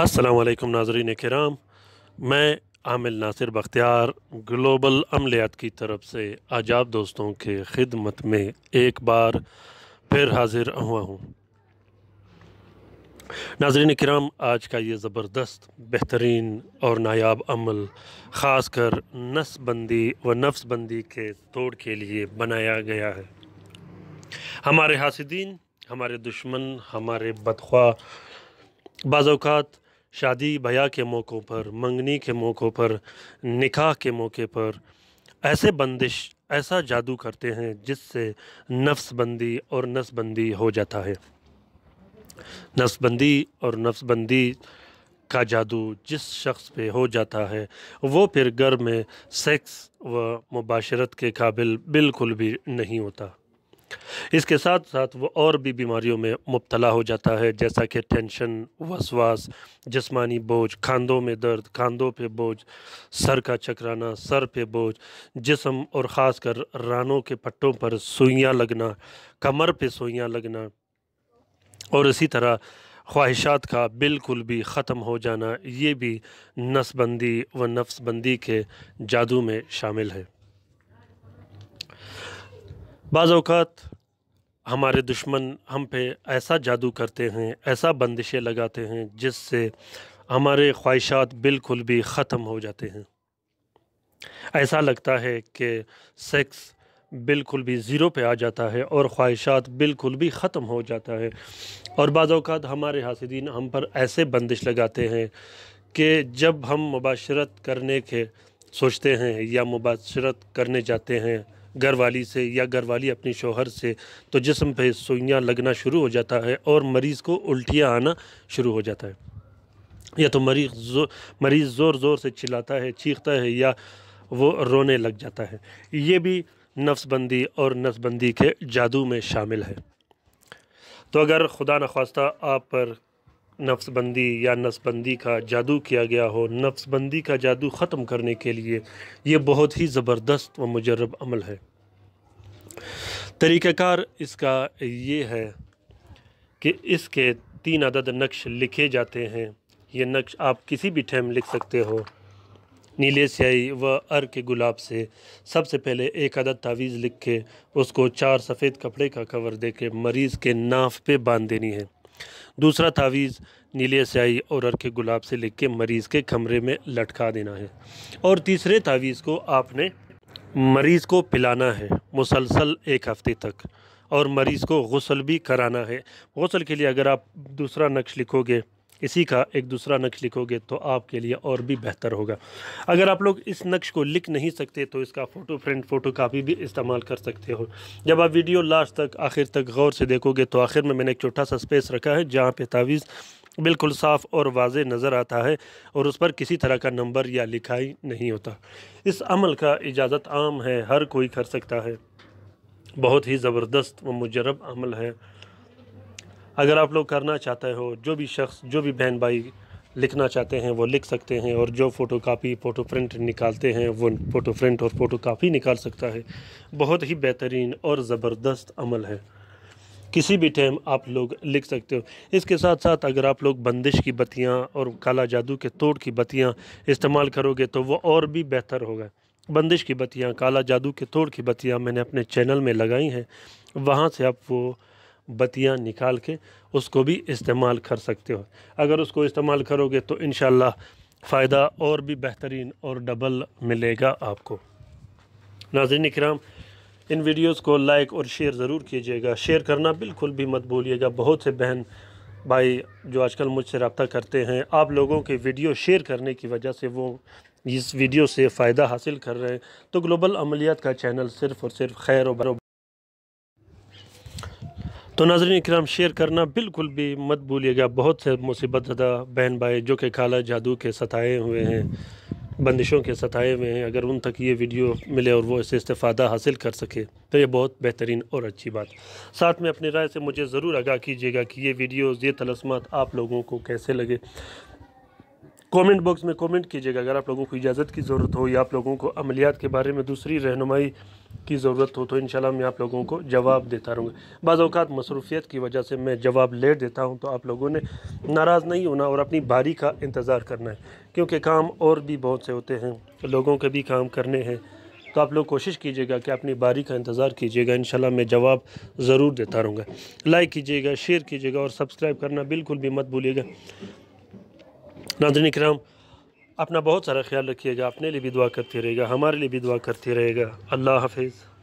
असलम नाजरीन कराम मैं आमिल नासिर बख्तियार ग्लोबल अमलियात की तरफ से आजाब दोस्तों के ख़िदमत में एक बार फिर हाजिर हुआ हूँ नाजरीन कराम आज का ये ज़बरदस्त बेहतरीन और नायाब अमल ख़ास कर नसबंदी व नफ्सबंदी के तोड़ के लिए बनाया गया है हमारे हासदीन हमारे दुश्मन हमारे बदख्वा बाज़ात शादी बया के मौक़ों पर मंगनी के मौक़ों पर निकाह के मौके पर ऐसे बंदिश ऐसा जादू करते हैं जिससे नफ्सबंदी और नसबंदी हो जाता है नफ्सबंदी और नफ्सबंदी का जादू जिस शख्स पे हो जाता है वो फिर घर में सेक्स व मुबाशरत के काबिल बिल्कुल भी नहीं होता इसके साथ साथ वो और भी बीमारियों में मुबतला हो जाता है जैसा कि टेंशन वसवास जिस्मानी बोझ खांदों में दर्द खांदों पे बोझ सर का चकराना सर पे बोझ जिसम और ख़ास कर रानों के पट्टों पर सुइयाँ लगना कमर पे सुइयाँ लगना और इसी तरह ख्वाहिशात का बिल्कुल भी ख़त्म हो जाना ये भी नसबंदी व नफ्सबंदी के जादू में शामिल है बाज़त हमारे दुश्मन हम पे ऐसा जादू करते हैं ऐसा बंदिशें लगाते हैं जिससे हमारे ख्वाहिशात बिल्कुल भी ख़त्म हो जाते हैं ऐसा लगता है कि सेक्स बिल्कुल भी ज़ीरो पे आ जाता है और ख्वाहिशात बिल्कुल भी ख़त्म हो जाता है और बाज़ात हमारे हासिदीन हम पर ऐसे बंदिश लगाते हैं कि जब हम मुबाशरत करने के सोचते हैं या मुबाशरत करने जाते हैं घरवाली से या घरवाली अपने शोहर से तो जिसम पे सुइयाँ लगना शुरू हो जाता है और मरीज़ को उल्टियाँ आना शुरू हो जाता है या तो मरीज जो, मरीज़ ज़ोर ज़ोर से चिल्लाता है चीखता है या वो रोने लग जाता है ये भी नफ्सबंदी और नफ्सबंदी के जादू में शामिल है तो अगर खुदा नखास्ता आप पर नफ्सबंदी या नसबंदी का जादू किया गया हो नफ्सबंदी का जादू ख़त्म करने के लिए ये बहुत ही ज़बरदस्त व मुजरब अमल है तरीक़ाकार इसका ये है कि इसके तीन अदद नक्श लिखे जाते हैं ये नक्श आप किसी भी टाइम लिख सकते हो नीले स्याही व अर के गुलाब से सबसे पहले एक अदद तावीज़ लिख के उसको चार सफ़ेद कपड़े का कवर दे के मरीज़ के नाफ पे बांध देनी है दूसरा तावीज़ नीले स्याही और अर के गुलाब से लिख के मरीज़ के कमरे में लटका देना है और तीसरे तावीज़ को आपने मरीज़ को पिलाना है मुसलसल एक हफ़्ते तक और मरीज़ को गसल भी कराना है गसल के लिए अगर आप दूसरा नक्श लिखोगे इसी का एक दूसरा नक्श लिखोगे तो आपके लिए और भी बेहतर होगा अगर आप लोग इस नक्श को लिख नहीं सकते तो इसका फ़ोटो फ्रेंट फ़ोटो कापी भी इस्तेमाल कर सकते हो जब आप वीडियो लास्ट तक आखिर तक गौर से देखोगे तो आखिर में मैंने एक छोटा सा स्पेस रखा है जहाँ पे तावीज़ बिल्कुल साफ़ और वाज नज़र आता है और उस पर किसी तरह का नंबर या लिखाई नहीं होता इस अमल का इजाज़त आम है हर कोई कर सकता है बहुत ही ज़बरदस्त व मुजरब अमल है अगर आप लोग करना चाहते हो जो भी शख्स जो भी बहन भाई लिखना चाहते हैं वो लिख सकते हैं और जो फ़ोटो कापी फ़ोटो प्रिंट निकालते हैं वो फ़ोटो प्रिंट और फ़ोटो कापी निकाल सकता है बहुत ही बेहतरीन और ज़बरदस्त अमल है किसी भी टाइम आप लोग लिख सकते हो इसके साथ साथ अगर आप लोग बंदिश की बत्तियाँ और काला जादू के तोड़ की बत्तियाँ इस्तेमाल करोगे तो वो और भी बेहतर होगा बंदिश की बतियाँ काला जादू के तोड़ की बत्तियाँ मैंने अपने चैनल में लगाई हैं वहाँ से आप वो बतियाँ निकाल के उसको भी इस्तेमाल कर सकते हो अगर उसको इस्तेमाल करोगे तो इन फ़ायदा और भी बेहतरीन और डबल मिलेगा आपको नाजिन कराम इन वीडियोस को लाइक और शेयर ज़रूर कीजिएगा शेयर करना बिल्कुल भी मत भूलिएगा बहुत से बहन भाई जो आजकल मुझसे रबता करते हैं आप लोगों के वीडियो शेयर करने की वजह से वो इस वीडियो से फ़ायदा हासिल कर रहे हैं तो ग्लोबल अमलियात का चैनल सिर्फ़ और सिर्फ खैर और तो नाजरन कराम शेयर करना बिल्कुल भी मत भूलिएगा बहुत से मुसीबत ज़दा बहन भाई जो कि खाला जादू के सताए हुए हैं बंदिशों के सताए हुए हैं अगर उन तक ये वीडियो मिले और वो इससे इस्ता हासिल कर सके तो ये बहुत बेहतरीन और अच्छी बात साथ में अपनी राय से मुझे ज़रूर आगाह कीजिएगा कि ये वीडियोज़ ये तलस्मत आप लोगों को कैसे लगे कमेंट बॉक्स में कमेंट कीजिएगा अगर आप लोगों को इजाज़त की ज़रूरत हो या आप लोगों को अमलियात के बारे में दूसरी रहनुमाई की ज़रूरत हो तो इन मैं आप लोगों को जवाब देता रहूँगा बाज़ात मसरूफियत की वजह से मैं जवाब लेट देता हूँ तो आप लोगों ने नाराज़ नहीं होना और अपनी बारी का इंतज़ार करना है क्योंकि काम और भी बहुत से होते हैं लोगों के भी काम करने हैं तो आप लोग कोशिश कीजिएगा कि अपनी बारी का इंतज़ार कीजिएगा इन मैं जवाब ज़रूर देता रहूँगा लाइक कीजिएगा शेयर कीजिएगा और सब्सक्राइब करना बिल्कुल भी मत भूलिएगा नाजन कराम अपना बहुत सारा ख्याल रखिएगा अपने लिए भी दुआ करते रहेगा हमारे लिए भी दुआ करते रहेगा अल्लाह हाफिज़